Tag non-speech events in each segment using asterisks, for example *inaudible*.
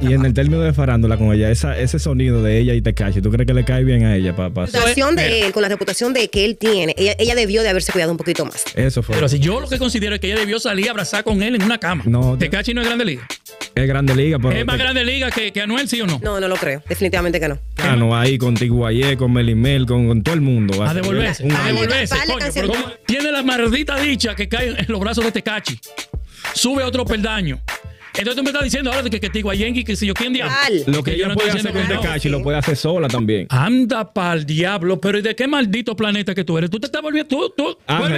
Y en el término de farándula con ella, ese sonido de ella y Tecachi, ¿tú crees que le cae bien a ella, papá? La de con la reputación de que él tiene, ella, debió de haberse cuidado un poquito más. Eso fue. Pero si yo lo que considero es que ella debió salir a abrazar con él en una cama. No. Tecachi no es grande liga. Es grande liga, pero. ¿Es más grande liga que, Anuel, sí o no? No, no lo creo. Definitivamente que no. Ah, no, ahí con Tiguayé, con Melimel, con, todo el mundo. A devolverse. A devolverse. tiene la maldita dicha que cae en los brazos de Tecachi. Sube otro peldaño. Entonces tú me estás diciendo ahora que, que a Yengi, que si yo quién diablo. Lo que, ella no puede hacer con Tecachi, lo puede hacer sola también. Anda pa'l diablo, pero ¿y de qué maldito planeta que tú eres? Tú te estás volviendo. Tú, tú. Ah,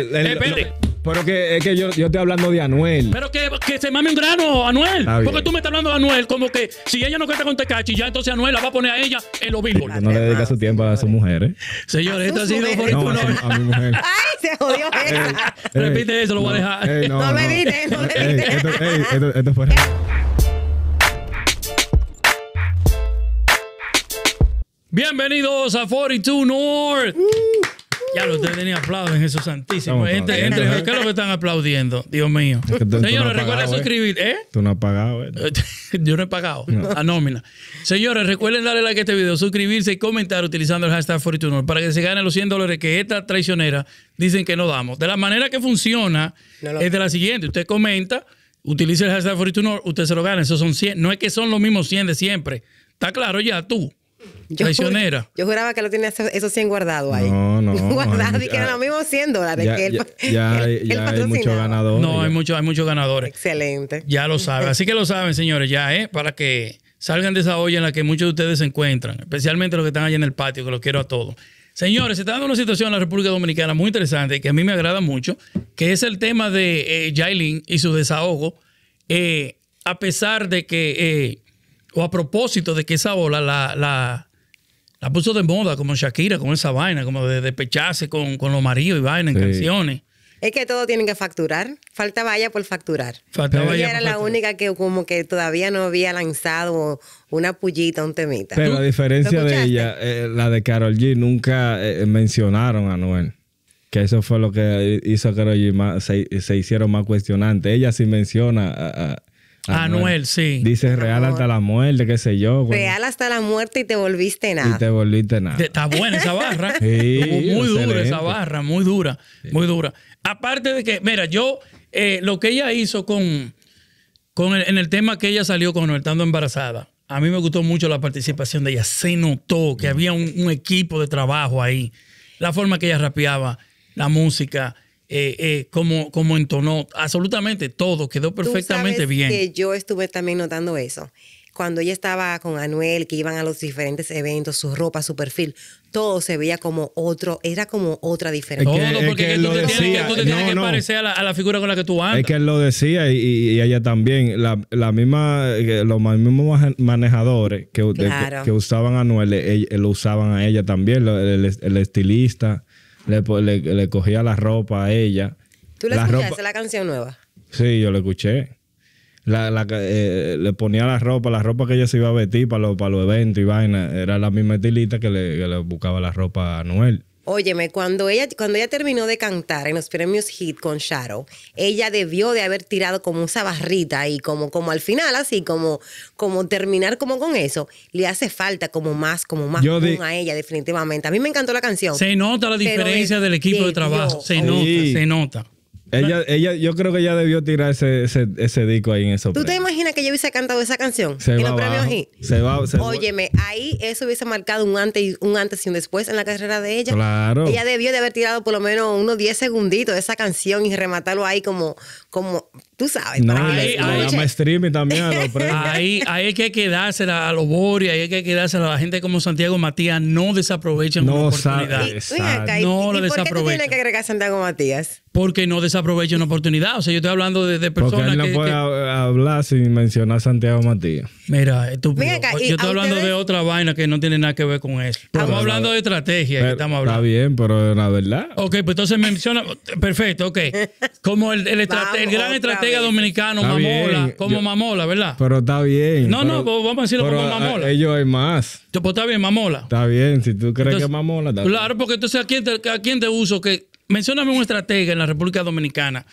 pero que es que yo, yo estoy hablando de Anuel. Pero que, que se mame un grano, Anuel. Porque tú me estás hablando de Anuel, como que si ella no cuenta con Tecachi, ya entonces Anuel la va a poner a ella en los billboards. No le dedica su tiempo a sus mujeres. ¿eh? Señores, esto ha sido por no, a mi mujer. *laughs* se jodió esa. Repite eso, lo voy a dejar. no, me no, no me edites. Esto, eh. Bienvenidos a 42 North. Uh. Ya lo ustedes tenían aplauden, Jesús Santísimo. ¿Qué es lo que están aplaudiendo? Dios mío. Señores, recuerden eh. suscribir. ¿eh? Tú no has pagado. Eh. *laughs* Yo no he pagado. A nómina. Señores, recuerden darle like a este video, suscribirse y comentar utilizando el hashtag Fortune para que se ganen los 100 dólares que esta traicionera dicen que no damos. De la manera que funciona es de la siguiente. Usted comenta, utilice el hashtag Fortune usted se lo gana. Esos son 100. No es que son los mismos 100 de siempre. Está claro ya, tú. Yo Traicionera. Yo juraba que lo tenía esos 100 guardados ahí. No, no. *laughs* guardado y que era lo mismo 100 dólares. Ya, ya, ya, hay muchos ganadores. No, hay, mucho, hay muchos ganadores. Excelente. Ya lo saben. Así que lo saben, señores, ya, ¿eh? Para que salgan de esa olla en la que muchos de ustedes se encuentran, especialmente los que están allá en el patio, que los quiero a todos. Señores, se está dando una situación en la República Dominicana muy interesante que a mí me agrada mucho, que es el tema de eh, y su desahogo, eh, a pesar de que eh, o a propósito de que esa bola la, la, puso de moda, como Shakira, con esa vaina, como de despecharse con, con los maridos y vaina en canciones. Es que todo tienen que facturar. Falta vaya por facturar. ella era la única que como que todavía no había lanzado una pullita, un temita. Pero a diferencia de ella, eh, la de Carol G nunca eh, eh, mencionaron a Noel. Que eso fue lo que hizo a Carol G más, se, hicieron más cuestionantes. Ella sí menciona a Ah, Anuel, sí. Dice real hasta la muerte, qué sé yo. Real hasta la muerte y te volviste nada. Y te volviste nada. Está buena esa barra. *laughs* sí, muy dura esa barra, muy dura, muy dura. Aparte de que, mira, yo, eh, lo que ella hizo con, con en el tema que ella salió con estando embarazada, a mí me gustó mucho la participación de ella. Se notó que había un, un equipo de trabajo ahí. La forma que ella rapeaba, la música, eh, eh, como, como entonó, absolutamente todo quedó perfectamente ¿Tú sabes bien. Que yo estuve también notando eso. Cuando ella estaba con Anuel, que iban a los diferentes eventos, su ropa, su perfil, todo se veía como otro, era como otra diferencia. todo, porque tú, te tienes, que parecer a la, figura con la que tú andas. Es que él lo decía y, ella también, la, misma, eh, los mismos manejadores que, que, usaban a Anuel, lo usaban a ella también, el estilista le, le, cogía la ropa a ella. ¿Tú le la escuchaste la canción nueva? Sí, yo la escuché. La, eh, le ponía la ropa, la ropa que ella se iba a vestir para los para eventos y vaina, era la misma estilita que le, que le buscaba la ropa a Noel. Óyeme, cuando ella, cuando ella terminó de cantar en los premios Hit con Shadow, ella debió de haber tirado como esa barrita y como, como al final, así como, como terminar como con eso. Le hace falta como más, como más Yo a ella, definitivamente. A mí me encantó la canción. Se nota la diferencia del equipo de, trabajo. se nota, se nota. Ella, ella, yo creo que ella debió tirar ese, ese, ese disco ahí en eso. ¿Tú pues. te imaginas que yo hubiese cantado esa canción se en va los premios Se va, se Óyeme, ahí eso hubiese marcado un antes, un antes y un después en la carrera de ella. Claro. Ella debió de haber tirado por lo menos unos 10 segunditos esa canción y rematarlo ahí como, como sabes. No, ahí, llama streaming también. *laughs* ahí, ahí hay que quedársela a los Bori, ahí hay que quedársela a la gente como Santiago Matías. No desaprovechen no una no ¿Por qué que agregar Santiago Matías? Porque no desaprovechen una oportunidad. O sea, yo estoy hablando de, personas que no puede hablar sin mencionar a Santiago Matías. Mira, yo estoy hablando de otra vaina que no tiene nada que ver con eso. Estamos hablando de estrategia. estamos hablando. Está bien, pero la verdad. Ok, pues entonces menciona. Perfecto, ok. *laughs* Como el, el, el gran estratega dominicano, mamola, como mamola, ¿verdad? Pero está bien. No, no, vamos a decirlo como mamola. Eh, ellos hay más. pues está bien, mamola. Está bien, si tú crees que es mamola. claro, porque entonces ¿a quién, te, ¿a quién te uso? que Mencióname un estratega en la República Dominicana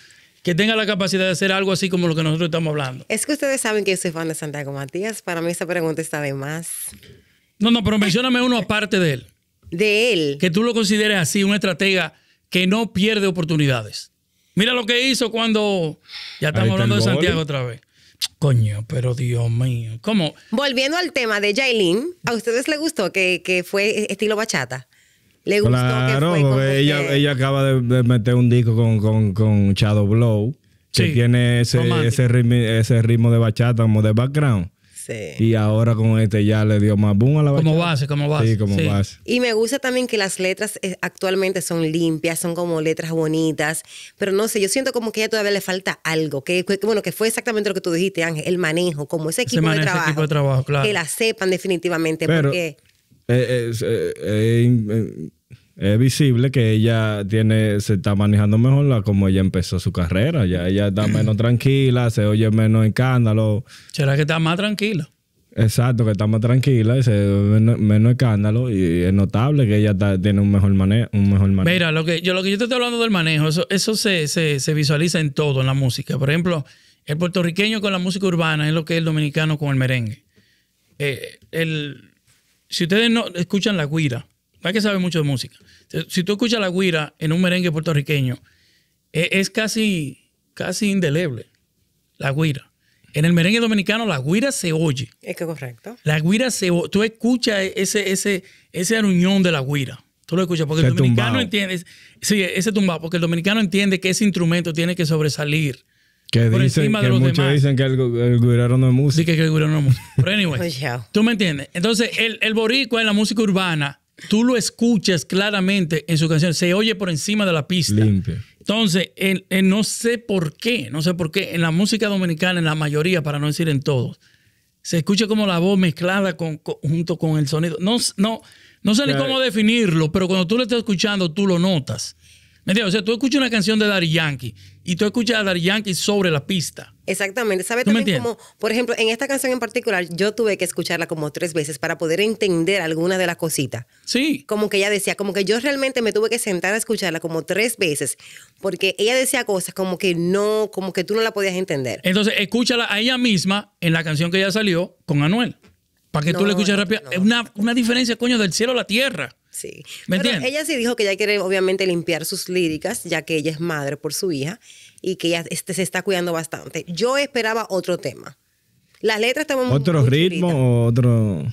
que tenga la capacidad de hacer algo así como lo que nosotros estamos hablando. Es que ustedes saben que yo soy fan de Santiago Matías. Para mí esa pregunta está de más. No, no, pero mencióname uno aparte de él. De él. Que tú lo consideres así, un estratega que no pierde oportunidades. Mira lo que hizo cuando. Ya estamos hablando de Santiago otra vez. Coño, pero Dios mío. ¿Cómo? Volviendo al tema de Jailin, ¿a ustedes les gustó que, fue estilo bachata? ¿Le gustó que ella, acaba de, meter un disco con, con, Shadow Blow, que tiene ese, ese ritmo de bachata como de background. Y ahora con este ya le dio más boom a la Como base, como base. como Y me gusta también que las letras eh, actualmente son limpias, son como letras bonitas, pero no sé, yo siento como que a todavía le falta algo, que, bueno, que fue exactamente lo que tú dijiste, Ángel, el manejo, como ese equipo, de, trabajo, ese equipo de trabajo, claro. que la sepan definitivamente, porque... Eh, eh, es visible que ella tiene, se está manejando mejor la como ella empezó su carrera. Ya ella está *clears throat* menos tranquila, se oye menos escándalo. ¿Será que está más tranquila? Exacto, que está más tranquila, y se menos, menos escándalo y es notable que ella tiene un mejor, manejo, mejor Mira, lo que yo, lo que yo te estoy hablando del manejo, eso, se, visualiza en todo, en la música. Por ejemplo, el puertorriqueño con la música urbana es lo que es el dominicano con el merengue. Eh, el, si ustedes no escuchan la guira, hay que sabe mucho de música. Si tú escuchas la guira en un merengue puertorriqueño, e-, es, casi, casi indeleble la guira. En el merengue dominicano la guira se oye. Es que correcto. La guira se oye. Tú escuchas ese, ese, ese aruñón de la guira. Tú lo escuchas porque el dominicano entiende. Sí, ese tumbado. Porque el dominicano entiende que ese instrumento tiene que sobresalir. por encima de que los muchos demás. dicen que el, el no es música. Sí, que el guirero no es música. Pero *laughs* anyway, pues tú me entiendes. Entonces, el, el boricua en la música urbana tú lo escuchas claramente en su canción, se oye por encima de la pista. Entonces, no sé por qué, no sé por qué, en la música dominicana, en la mayoría, para no decir en todos, se escucha como la voz mezclada con, junto con el sonido. No, no, no sé ni cómo definirlo, pero cuando tú lo estás escuchando, tú lo notas. ¿Me entiendes? O sea, tú escuchas una canción de Daddy Yankee y tú escuchas a Daddy Yankee sobre la pista. Exactamente. ¿Sabes también como, por ejemplo, en esta canción en particular, yo tuve que escucharla como tres veces para poder entender alguna de las cositas. Sí. Como que ella decía, como que yo realmente me tuve que sentar a escucharla como tres veces porque ella decía cosas como que no, como que tú no la podías entender. Entonces, escúchala a ella misma en la canción que ya salió con Anuel. Para que tú le escuches rápido. Es una, diferencia, coño, del cielo a la tierra. Sí. ¿Me entiendes? ella sí dijo que ella quiere obviamente limpiar sus líricas, ya que ella es madre por su hija y que ella este, se está cuidando bastante. Yo esperaba otro tema. Las letras estaban otro ritmo, otro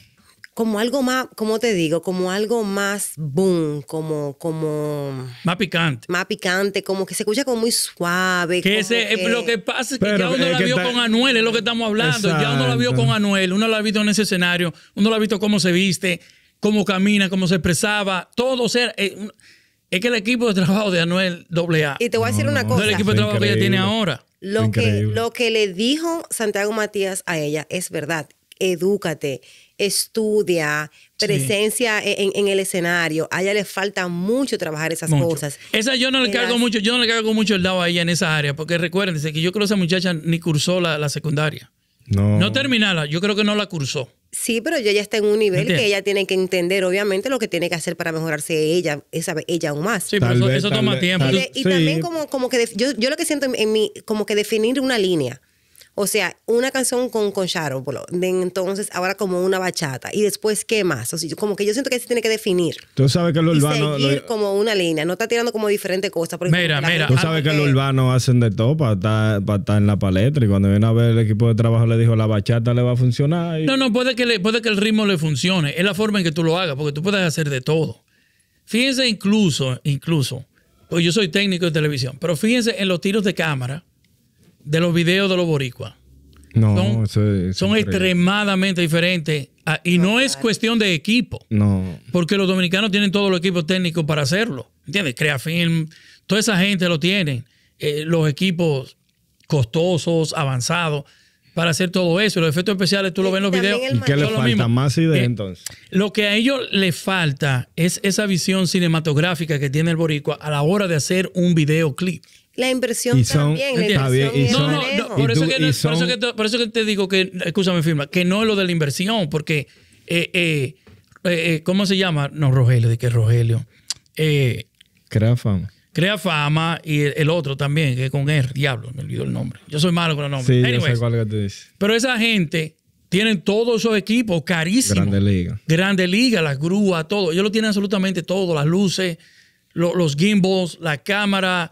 como algo más, cómo te digo, como algo más boom, como, como. Más picante. Más picante, como que se escucha como muy suave. Que eh, lo que pasa es que ya uno la vio con Anuel, es lo que estamos hablando. Ya uno la vio con Anuel, uno la ha visto en ese escenario, uno la ha visto cómo se viste, cómo camina, cómo se expresaba, todo. ser eh, es que el equipo de trabajo de Anuel AA. Y te voy a decir una cosa. el equipo de trabajo que ella tiene ahora. Lo que, lo que le dijo Santiago Matías a ella es verdad. Edúcate estudia, presencia e, en, en, el escenario. A ella le falta mucho trabajar esas cosas. Esa yo no le eh, cargo mucho, yo no le cargo mucho el lado a ella en esa área, porque recuérdense que yo creo que esa muchacha ni cursó la, secundaria. No. No terminala, yo creo que no la cursó. Sí, pero ella está en un nivel que ella tiene que entender, obviamente, lo que tiene que hacer para mejorarse ella, esa, ella aún más. Sí, pero eso, toma tiempo. y, también como, como que yo, yo, lo que siento en mí, como que definir una línea. O sea, una canción con, con charo, de entonces ahora como una bachata. Y después, ¿qué más? O sea, como que yo siento que se tiene que definir. Tú sabes que lo urbano. Y seguir como una línea, no está tirando como diferentes cosas. mira, mira. Tú sabes que los urbanos hacen de todo para estar, en la paleta. Y cuando viene a ver el equipo de trabajo, le dijo, la bachata le va a funcionar. No, no, puede que, le, puede que el ritmo le funcione. Es la forma en que tú lo hagas, porque tú puedes hacer de todo. Fíjense incluso, incluso, pues yo soy técnico de televisión, pero fíjense en los tiros de cámara de los videos de los boricuas. No, son, extremadamente diferentes. Ah, y no, es cuestión de equipo. No. Porque los dominicanos tienen todos los equipos técnicos para hacerlo. ¿Entiendes? Film, toda esa gente lo tiene. Eh, los equipos costosos, avanzados, para hacer todo eso. Los efectos especiales, tú lo ves en los videos. ¿Y qué le falta? Más ideas entonces. Lo que a ellos les falta es esa visión cinematográfica que tiene el boricua a la hora de hacer un videoclip. La inversión también. La inversión bien, no, no, no, por, eso que no por, eso que te, por eso que digo que, escúchame, firma, que no es lo de la inversión, porque, eh, eh, eh, eh ¿cómo se llama? No, Rogelio, de que Rogelio. Eh, crea fama. Crea fama y el, otro también, que con R, diablo, me olvidó el nombre. Yo soy malo con los nombres. Sí, que dice. Pero esa gente tienen todos esos equipos carísimos. Grande Liga. Grande Liga, las grúas, todo. Ellos lo tienen absolutamente todo, las luces, los gimbals, la cámara.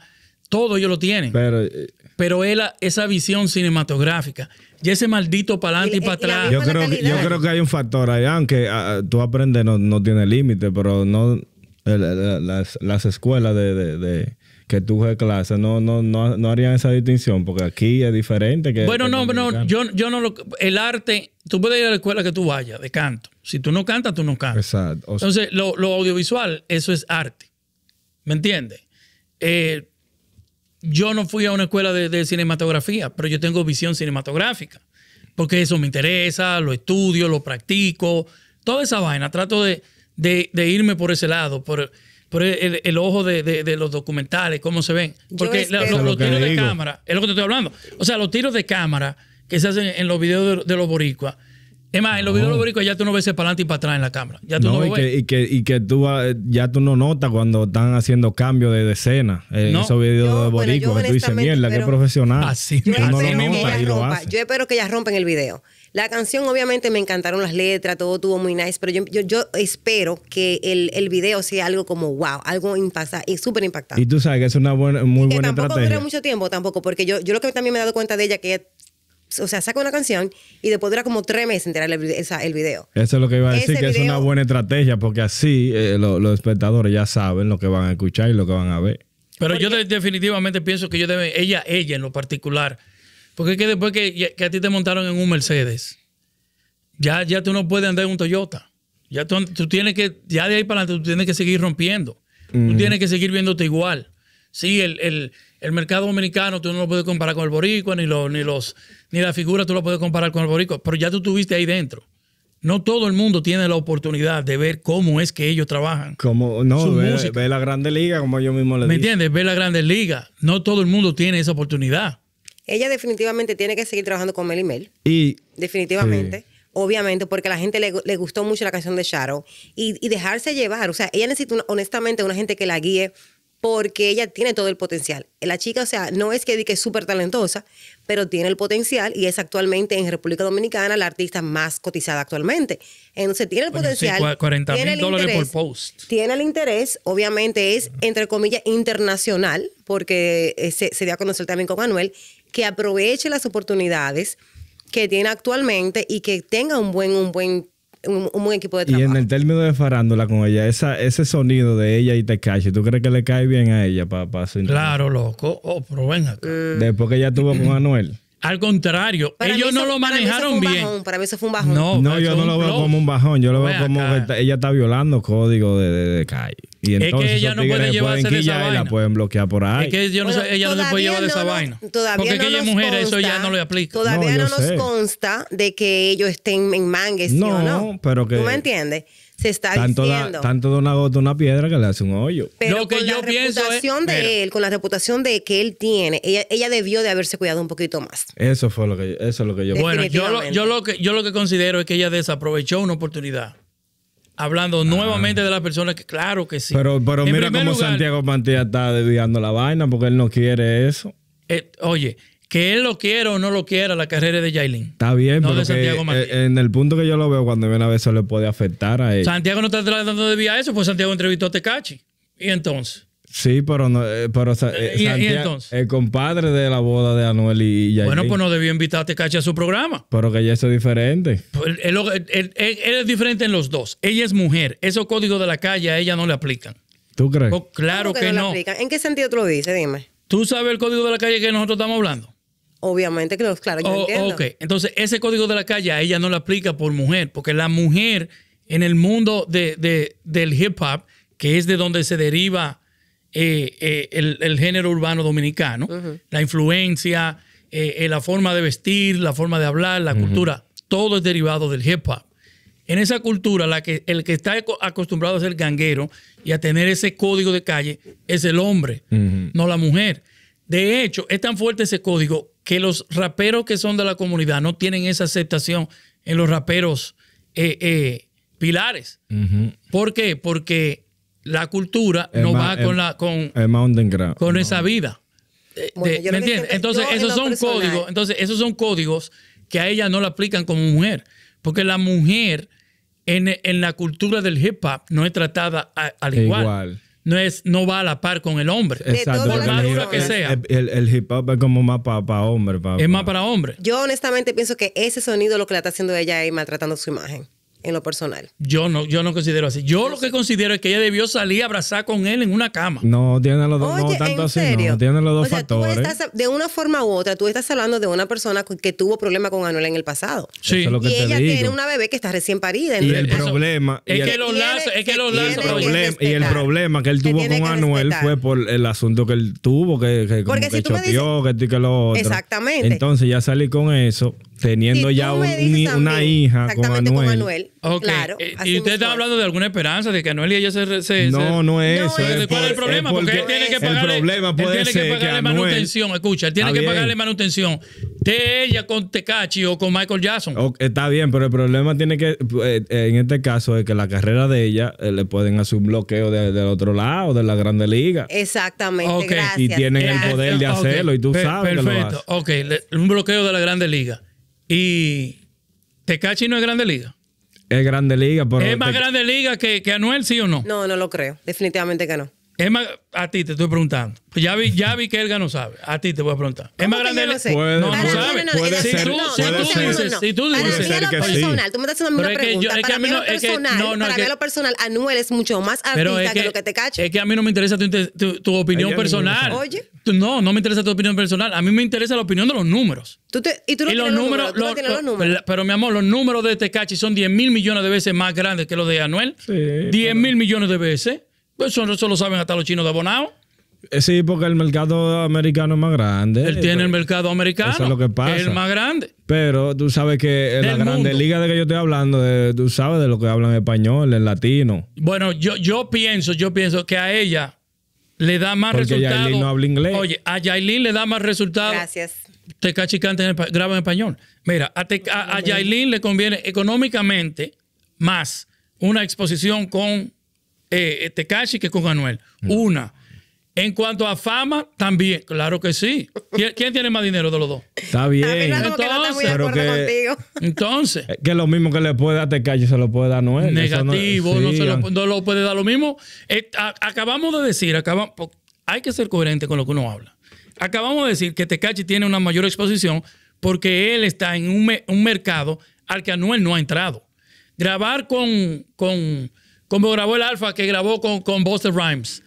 Todo ellos lo tienen. Pero, eh, pero él, esa visión cinematográfica, y ese maldito para adelante y, para atrás. Yo creo, que, yo creo que hay un factor ahí, aunque ah, ah, tú aprendes, no, tiene límite, pero no las, escuelas de, que tú de clase no, no, no, harían esa distinción, porque aquí es diferente. Que bueno, no, no, yo, yo no El arte, tú puedes ir a la escuela que tú vayas de canto. Si tú no cantas, tú no cantas. Exacto. Entonces, lo, audiovisual, eso es arte. ¿Me entiendes? Eh, yo no fui a una escuela de, cinematografía, pero yo tengo visión cinematográfica, porque eso me interesa, lo estudio, lo practico, toda esa vaina, trato de, irme por ese lado, por, el, ojo de, los documentales, cómo se ven, porque los tiros de cámara, es lo que te estoy hablando, o sea, los tiros de cámara que se hacen en los videos de, los boricuas es más, en los de videos boricos ya tú no ves para adelante y para atrás en la cámara. Ya tú no, y, Que, y, que, tú ya tú no notas cuando están haciendo cambios de escena. Eh, Esos videos de boricos que tú dices, mierda, qué profesional. Así yo, no yo espero que ya rompen el video. La canción, obviamente, me encantaron las letras, todo tuvo muy nice, pero yo, espero que el, el, video sea algo como wow, algo impactante, súper impactante. Y tú sabes que es una buena, muy buena que tampoco mucho tiempo tampoco, porque yo, yo lo que también me he dado cuenta de ella, que o sea, saca una canción y después dura como tres meses enterar el, el, video. Eso es lo que iba a decir, que es una buena estrategia, porque así eh, los espectadores ya saben lo que van a escuchar y lo que van a ver. Pero yo definitivamente pienso que yo debe, ella, ella en lo particular, porque es que después que, a ti te montaron en un Mercedes, ya, ya tú no puedes andar en un Toyota. Ya tú, tienes que, ya de ahí para adelante, tú tienes que seguir rompiendo. Tú tienes que seguir viéndote igual. Sí, el, mercado dominicano tú no lo puedes comparar con el boricua, ni, los ni, los, ni la figura tú lo puedes comparar con el boricua, pero ya tú estuviste ahí dentro. No todo el mundo tiene la oportunidad de ver cómo es que ellos trabajan. Como, no, ve, la Grande Liga, como yo mismo le ¿Me entiendes? Ve la Grande Liga. No todo el mundo tiene esa oportunidad. Ella definitivamente tiene que seguir trabajando con Mel y Mel. Y, definitivamente. obviamente, porque a la gente le, gustó mucho la canción de Sharon y, dejarse llevar. O sea, ella necesita, honestamente, una gente que la guíe porque ella tiene todo el potencial. La chica, o sea, no es que es súper talentosa, pero tiene el potencial y es actualmente en República Dominicana la artista más cotizada actualmente. Entonces tiene el potencial. 40 mil dólares por post. Tiene el interés, obviamente es, entre comillas, internacional, porque eh, se, se dio a conocer también con Manuel, que aproveche las oportunidades que tiene actualmente y que tenga un buen, un buen un, buen equipo de trabajo. Y en el término de farándula con ella, esa, ese sonido de ella y cache, ¿tú crees que le cae bien a ella para Claro, loco. o oh, pero ven acá. Mm. Después que ella tuvo con *clears throat* Anuel. Al contrario, ellos no lo manejaron bien. para mí eso fue un bajón. No, no yo no lo veo como un bajón. Yo lo veo como ella está violando código de, calle. Y entonces es que ella no puede llevarse esa vaina. la pueden bloquear por ahí. Es que yo no ella no se puede llevar de esa vaina. Todavía Porque no ella es mujer, eso ya no le aplica. Todavía no, nos consta de que ellos estén en mangues, No, no? pero que... ¿Tú me entiendes? está tanto tanto de una gota una piedra que le hace un hoyo. Pero que con la reputación de él, con la reputación de que él tiene, ella, debió de haberse cuidado un poquito más. Eso fue lo que eso es lo que yo Bueno, yo lo, que yo lo que considero es que ella desaprovechó una oportunidad hablando ah. nuevamente de las personas que, claro que sí. Pero, pero mira cómo Santiago Mantilla está desviando la vaina porque él no quiere eso. Eh, oye, que él lo quiera o no lo quiera, la carrera de Jailin. Está bien, no eh, en el punto que yo lo veo, cuando viene a ver, eso le puede afectar a él. Santiago no está tratando de vía eso, pues Santiago entrevistó a Tecachi. Y entonces. Sí, pero no, eh, pero eh, el compadre de la boda de Anuel y, Yailin. Bueno, pues no debió invitar a Tecachi a su programa. Pero que ella es diferente. Pues, él, es diferente en los dos. Ella es mujer. Esos códigos de la calle a ella no le aplican. ¿Tú crees? Oh, claro que, no. ¿En qué sentido tú lo dices? Dime. ¿Tú sabes el código de la calle que nosotros estamos hablando? Obviamente que los, claro, yo oh, Ok, entonces ese código de la calle a ella no lo aplica por mujer, porque la mujer en el mundo de, del hip hop, que es de donde se deriva eh, eh, el, género urbano dominicano, la influencia, eh, la forma de vestir, la forma de hablar, la cultura, todo es derivado del hip hop. En esa cultura, la que, el que está acostumbrado a ser ganguero y a tener ese código de calle es el hombre, no la mujer. De hecho, es tan fuerte ese código que los raperos que son de la comunidad no tienen esa aceptación en los raperos eh, eh, pilares. ¿Por qué? Porque la cultura no va con, la, con, con esa vida. Eh, ¿Me Entonces, esos son códigos. Entonces, esos son códigos que a ella no la aplican como mujer. Porque la mujer en, en la cultura del hip hop no es tratada al igual no, es, no va a la par con el hombre. Por más que sea. El, el, hip hop es como más para hombre. es más para hombre. Yo honestamente pienso que ese sonido lo que la está haciendo ella es maltratando su imagen en lo personal. Yo no, yo no considero así. Yo lo que considero es que ella debió salir a abrazar con él en una cama. No, tiene los dos, no tanto así, no. los dos factores. de una forma u otra, tú estás hablando de una persona que tuvo problemas con Anuel en el pasado. Sí. y ella tiene una bebé que está recién parida. Y el, problema. Es, que los lazos, es que los lazos. y el problema que él tuvo con Anuel fue por el asunto que él tuvo, que, que que, lo otro. Exactamente. Entonces ya salí con eso, teniendo ya una hija con Anuel. Con Anuel eh, y usted está hablando de alguna esperanza, de que Anuel y ella se. se no, no es. ¿Cuál es el problema? porque, él tiene que pagarle. manutención. Escucha, él tiene que pagarle manutención de ella con Tecachi o con Michael Jackson. está bien, pero el problema tiene que. Eh, en este caso es que la carrera de ella eh, le pueden hacer un bloqueo del otro lado, de la Grande Liga. Exactamente. y tienen el poder de hacerlo y tú sabes perfecto. Ok, un bloqueo de la Grande Liga. Y Tecachi no es Grande Liga. Es grande liga, más grande liga que, que Anuel, sí o no? No, no lo creo. Definitivamente que no. Emma, a ti te estoy preguntando. Ya vi, que Elga no sabe. A ti te voy a preguntar. Es más grande. No, puede, no, sabe. Puede ser, tú, si dices, no. si tú dices. Para mí personal, tú me estás haciendo una pregunta. para que mí no, lo personal, Anuel es mucho más artista que, lo que te cache. Es que a mí no me interesa tu, opinión personal. Oye. No, no me interesa tu opinión personal. A mí me interesa la opinión de los números. y tú no y los números, los números. Pero mi amor, los números de Tecachi este son 10 mil millones de veces más grandes que los de Anuel. 10 mil millones de veces. Pues eso, eso lo saben hasta los chinos de abonado. Eh, sí, porque el mercado americano es más grande. Él tiene el mercado americano. Eso es lo que pasa. es el más grande. Pero tú sabes que la grande liga de que yo estoy hablando, tú sabes de lo que hablan español, en latino. Bueno, yo, yo pienso, yo pienso que a ella le da más porque resultado. no habla inglés. Oye, a Yailin le da más resultado. Gracias. Te cachicante en, graba en español. Mira, a, le conviene económicamente más una exposición con eh, eh que con Anuel. Una. En cuanto a fama, también, claro que sí. ¿Quién, tiene más dinero de los dos? Está bien. Entonces, que eh, que, lo mismo que le puede dar Tecachi se lo puede dar Anuel. Negativo, no, lo, puede dar lo mismo. Eh, acabamos de decir, acabamos, hay que ser coherente con lo que uno habla. Acabamos de decir que Tecachi tiene una mayor exposición porque él está en un, un mercado al que Anuel no ha entrado. Grabar con, con como grabó el Alfa que grabó con, con Rhymes.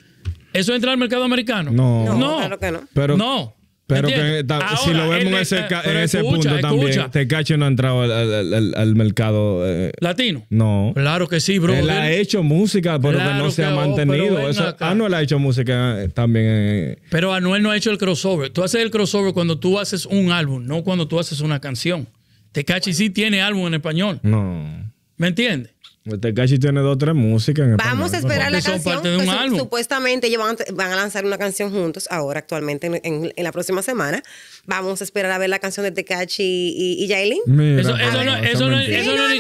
¿Eso entra al mercado americano? No. No, Claro que no. Pero, no. Pero que, si lo vemos en ese, punto también, Tecachi no ha entrado al, mercado eh, latino. No. Claro que sí, bro. Él ha hecho música, pero que no se ha oh, mantenido. Anuel ha hecho música eh, también. Eh. Pero Anuel no ha hecho el crossover. Tú haces el crossover cuando tú haces un álbum, no cuando tú haces una canción. Tecachi sí tiene álbum en español. No. ¿Me entiendes? Tekashi este tiene dos o tres músicas. En Vamos a esperar la canción. De Supuestamente ellos van, a lanzar una canción juntos ahora, actualmente, en, la próxima semana. Vamos a esperar a ver la canción de Tekashi y, y eso, no, hay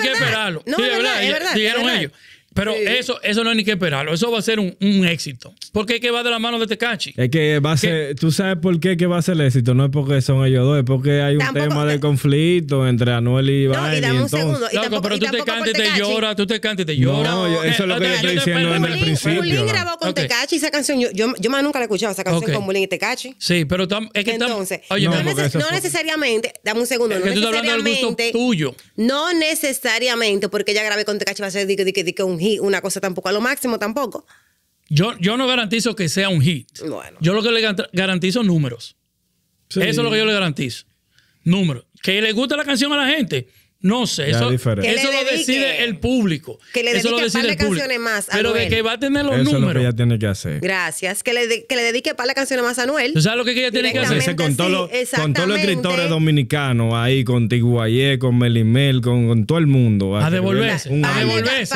que esperarlo. es verdad, es verdad, Dijeron ellos. Pero eso, eso no hay ni que esperarlo. Eso va a ser un, un éxito. Porque es que va de la mano de Tecachi. Este es que va a ser, tú sabes por qué que va a ser el éxito. No es porque son ellos dos, es porque hay un tema de conflicto entre Anuel y Iván. No, y dame un segundo. pero tú te cantas y te lloras, tú te cantas y te lloras. No, eso es lo que eh, yo eh, estoy eh, diciendo desde el principio. Mulín grabó con Tecachi este esa canción. Yo, más nunca la he escuchado, esa canción con Mulín y Tecachi. Este sí, pero es que Entonces, oye, no, necesariamente, dame un segundo, no necesariamente. No necesariamente porque ella grabé con Tecachi va a ser un un una cosa tampoco a lo máximo tampoco. Yo, yo no garantizo que sea un hit. Yo lo que le garantizo números. Eso es lo que yo le garantizo. Números. Que le gusta la canción a la gente. No sé, eso, eso lo decide el público. Que le dedique un par de canciones más a Pero de que va a tener los eso números. Es lo que ella tiene que hacer. Gracias. Que le, que le dedique par de canciones más a Anuel. ¿Tú sabes lo que ella tiene que hacer? Con, todos con todos los escritores dominicanos ahí, con Tiguayé, con Melimel, con, con todo el mundo. A devolverse. a devolverse.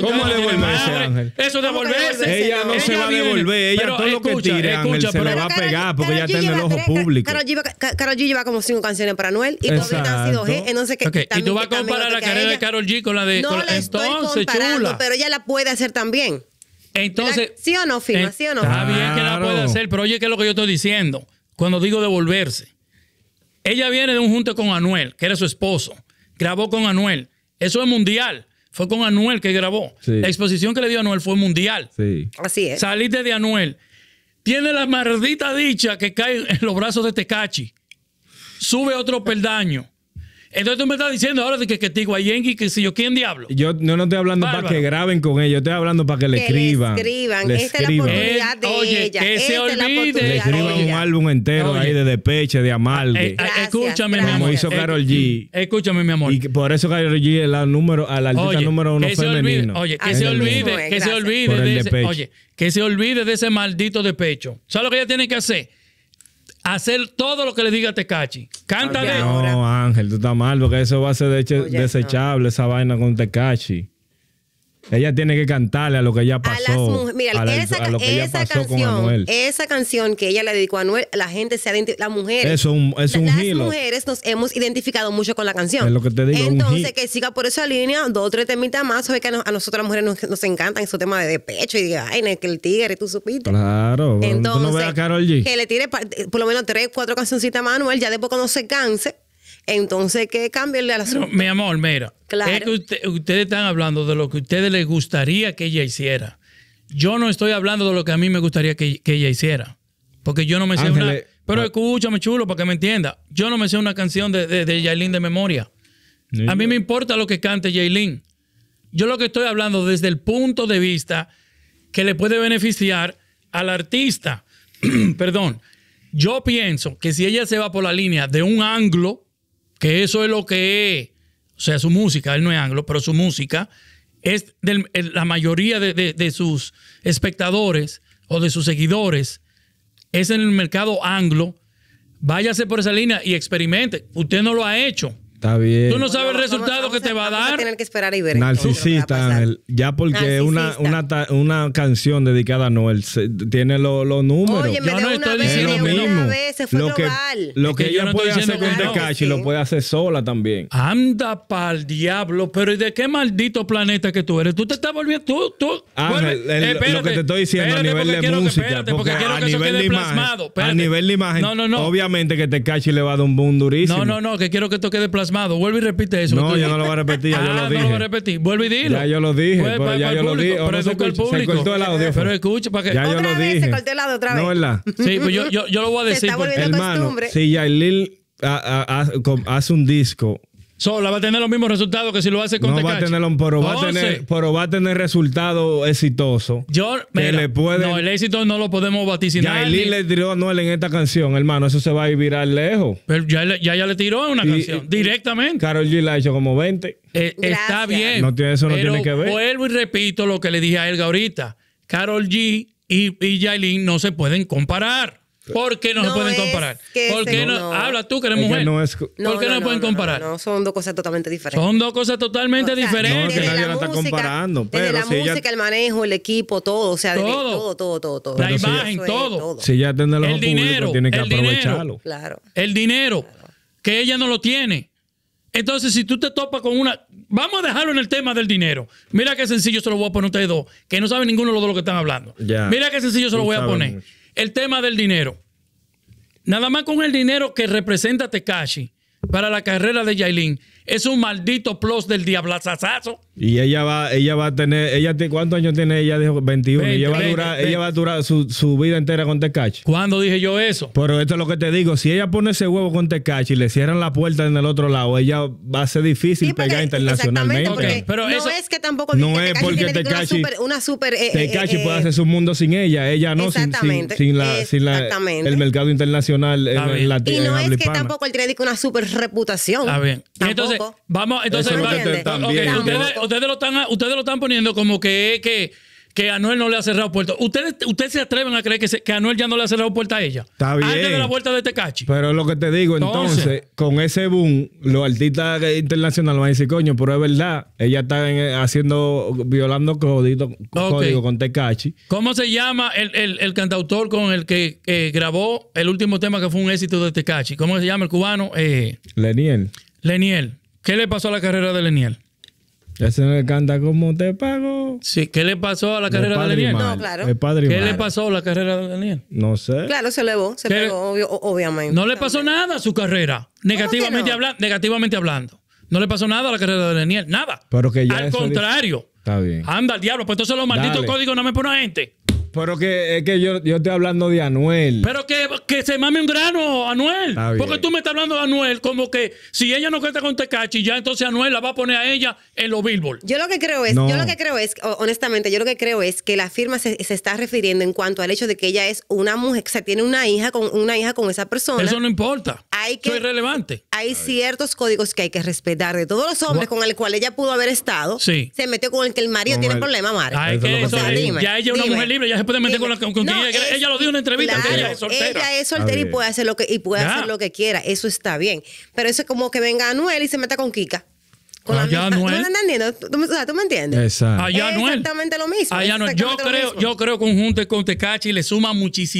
¿Cómo a devolverse, Ángel? Eso devolverse. Ella no se va a devolver. Ella todo lo que tire, Ángel, se le va a pegar porque ella tiene el ojo público. Carol G lleva como cinco canciones para Anuel y todavía han sido G. Entonces, que y tú vas a comparar la carrera de Carol G con la de. No Entonces, chula. pero ella la puede hacer también. Entonces. ¿Sí o no, firma? ¿Sí o no? Está bien que la puede hacer, pero oye, ¿qué es lo que yo estoy diciendo? Cuando digo devolverse. Ella viene de un junto con Anuel, que era su esposo. Grabó con Anuel. Eso es mundial. Fue con Anuel que grabó. La exposición que le dio Anuel fue mundial. Así es. Saliste de Anuel. Tiene la maldita dicha que cae en los brazos de Tecachi. Sube otro peldaño. Entonces tú me estás diciendo ahora de que, que y que si yo, ¿quién diablo? Yo no, estoy hablando para que graben con yo estoy hablando para que le que escriban. Le escriban, es la oportunidad de oye, ella. Que se olvide. Le escriban un álbum entero ahí de Depeche, de Amalgue. Eh, eh, escúchame, mi amor. Como hizo Carol G. Eh, escúchame, mi amor. Y por eso Carol G es la número, la artista número uno femenino. Oye, que se olvide, que se olvide. Oye, que se olvide de ese maldito despecho. ¿Sabes lo que ella tiene que hacer? hacer todo lo que le diga Tecachi. Cántale. No, Ángel, tú estás mal, porque eso va a ser desechable, esa vaina con Tecachi. Ella tiene que cantarle a lo que ella pasó. A Mira, esa, esa canción, esa canción que ella le dedicó a Anuel, la gente se identificado. las mujeres, es un, es las mujeres nos hemos identificado mucho con la canción. Es lo que te digo. Entonces que siga por esa línea, dos o tres temitas más, porque que a, nosotros las mujeres nos, nos encantan esos temas de, pecho y de, ay, que el tigre, tú supiste. Claro. Entonces, no a Karol G? que le tire por lo menos tres, cuatro cancioncitas a Manuel, ya después cuando se canse, entonces, ¿qué cambia el la suerte. mi amor, mira, claro. ustedes están hablando de lo que a ustedes les gustaría que ella hiciera. Yo no estoy hablando de lo que a mí me gustaría que, ella hiciera. Porque yo no me sé una... Pero ah. escúchame, chulo, para que me entienda. Yo no me sé una canción de, de, de de memoria. A mí me importa lo que cante Yailin. Yo lo que estoy hablando desde el punto de vista que le puede beneficiar al artista. *clears throat* Perdón. Yo pienso que si ella se va por la línea de un ángulo que eso es lo que es. O sea, su música, él no es anglo, pero su música es de la mayoría de, sus espectadores o de sus seguidores es en el mercado anglo. Váyase por esa línea y experimente. Usted no lo ha hecho. Está bien. Tú no sabes el resultado que te va a, dar. que esperar y ver. Narcisista, ya porque una, una, una, canción dedicada a Noel tiene los números. No, no estoy diciendo lo mismo. lo que, ella puede hacer con Tecachi este lo puede hacer sola también. Anda pa'l diablo, pero ¿y de qué maldito planeta que tú eres? Tú te estás volviendo tú, tú. Ángel, ah, lo que te estoy diciendo a nivel de música, espérate, porque, a, a nivel de imagen, a nivel de obviamente que Tecachi este le va a dar un boom durísimo. No, no, no, que quiero que esto quede plasmado entusiasmado. Vuelve y repite eso. No, yo no lo voy a repetir, ya *laughs* ah, yo lo dije. no lo voy a repetir. Vuelve y dilo. Ya yo lo dije, Pues, pero ya yo público, lo dije. Pero no se, escucha, el público. se cortó el audio. Pero escucha, para que... Ya otra yo lo vez dije. se cortó el audio otra vez. No, ¿verdad? *laughs* Sí, pues yo, yo, yo lo voy a decir. Se está volviendo porque... Hermano, si Yailil hace un disco sola va a tener los mismos resultados que si lo hace con no Va a tener, pero, va a tener, pero va resultado exitoso. Yo, No, el éxito no lo podemos vaticinar. Yailin le tiró a Noel en esta canción, hermano. Eso se va a ir viral lejos. Pero ya, ya, le tiró en una canción, directamente. Carol G la ha hecho como 20. Eh, está bien. No tiene, eso no tiene que ver. Vuelvo y repito lo que le dije a Elga ahorita. Carol G y, y no se pueden comparar. ¿Por qué no, se pueden comparar? Porque no? Habla tú que eres mujer. no ¿Por qué no, se pueden comparar? No, son dos cosas totalmente diferentes. Son dos cosas totalmente diferentes. nadie la, está comparando. Pero la música, el manejo, el equipo, todo. O sea, todo, todo, todo, todo. La imagen, todo. Si ya los el dinero, tiene que aprovecharlo. Claro. El dinero, que ella no lo tiene. Entonces, si tú te topas con una. Vamos a dejarlo en el tema del dinero. Mira qué sencillo se lo voy a poner a ustedes dos, que no saben ninguno de los dos lo que están hablando. Ya, Mira qué sencillo se lo voy a poner el tema del dinero. Nada más con el dinero que representa Tekashi para la carrera de Yailin, es un maldito plus del diablazazazo. Y ella va, ella va a tener, ella ¿cuántos años tiene ella? Dijo 21. ella, va a durar, su, vida entera con Tecachi. ¿Cuándo dije yo eso? Pero esto es lo que te digo. Si ella pone ese huevo con Tecachi y le cierran la puerta en el otro lado, ella va a ser difícil pegar internacionalmente. Pero no es que tampoco no es porque Tecachi una super, eh, eh, puede eh, hacer su mundo sin ella, ella no sin, sin, la, sin el mercado internacional en, y no es que tampoco él tiene una super reputación. Está bien. Entonces, Vamos, entonces, ustedes, lo están, ustedes lo están poniendo como que, que que Anuel no le ha cerrado puerta ¿Ustedes, ¿Ustedes se atreven a creer que, Anuel ya no le ha cerrado puerta a ella? Está bien. Antes de la vuelta de Tecachi. Este pero lo que te digo, entonces, con ese boom, los artistas internacionales van a decir, coño, pero es verdad, ella está haciendo, violando código, con Tecachi. ¿Cómo se llama el, cantautor con el que grabó el último tema que fue un éxito de Tecachi? ¿Cómo se llama el cubano? Eh, Leniel. Leniel. ¿Qué le pasó a la carrera de Leniel? Ese no le canta como te pago. Sí, ¿qué le pasó a la carrera de Leniel? No, claro. ¿Qué le pasó a la carrera de Leniel? No sé. Claro, se elevó, se pegó, obviamente. No le pasó nada a su carrera, negativamente, negativamente hablando. No le pasó nada a la carrera de Leniel, nada. Pero que ya Al contrario. Está bien. Anda al diablo, pues entonces los malditos códigos no me ponen a gente. Pero que es que yo, estoy hablando de Anuel. Pero que, que se mame un grano, Anuel. Porque tú me estás hablando de Anuel como que si ella no cuenta con Tecachi, ya entonces Anuel la va a poner a ella en los Billboard. Yo lo que creo es, yo lo que creo es, honestamente, yo lo que creo es que la firma se, está refiriendo en cuanto al hecho de que ella es una mujer, o sea, tiene una hija con una hija con esa persona. Eso no importa hay que... relevante. Hay ciertos códigos que hay que respetar. De todos los hombres con el cual ella pudo haber estado, se metió con el que el marido tiene problemas, ah, ya ella es una mujer libre, ya se puede meter con, la, ella lo dio en una entrevista, ella es soltera. Ella es soltera y puede hacer lo que, puede hacer lo que quiera. Eso está bien. Pero eso es como que venga Anuel y se meta con Kika. Con allá la no es. ¿tú me, ¿Tú, o sea, ¿Tú me entiendes? Exacto. Allá no exactamente lo mismo. Allá yo creo, yo creo que un con Tecachi le suma muchísimo.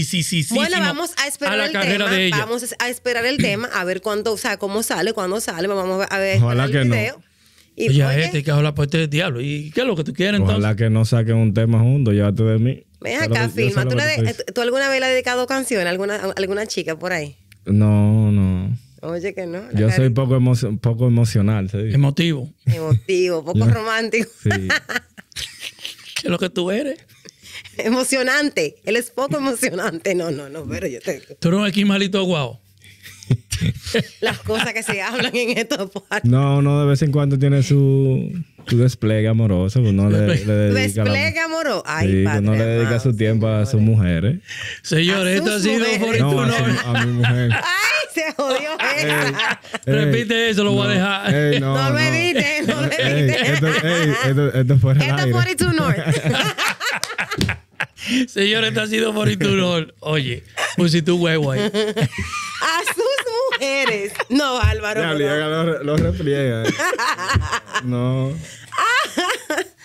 Bueno, vamos a esperar la el carrera tema, de ella. Vamos a esperar el tema, a ver cuánto, o sea, cómo sale, cuándo sale, vamos a ver. el video. no. Y pues, este, que que la puerta del diablo. ¿Y qué es lo que tú quieres Ojalá que no saquen un tema junto, llévate de mí. Ven acá, firma. Eh, ¿Tú, alguna vez le has dedicado canción alguna, a alguna chica por ahí? No, no. Oye, que no. Yo soy poco, emo poco emocional. Emotivo. Emotivo, poco romántico. Sí. *laughs* ¿Qué es lo que tú eres? Emocionante. Él es poco emocionante. No, no, no, pero yo te Tú eres un malito guau. *laughs* Las cosas que se hablan en estos partes. No, no, de vez en cuando tiene su, su despliegue amoroso. Uno le, despliegue amoroso. Ay, padre, no le dedica su tiempo a ¿eh? sus mujeres. Señores, esto ha sido por no, a, a mi mujer. Ay se jodió ah, esa. Repite eso, lo voy a dejar. Ey, no, no, lo edites, no lo edites. Ey, esto, ey, esto, esto fue Esto es 42 North. Señor, esto ha sido 42 North. Oye, pusiste un huevo ahí. A sus mujeres. No, Álvaro. No, no. Lo, lo repliega. No. *laughs*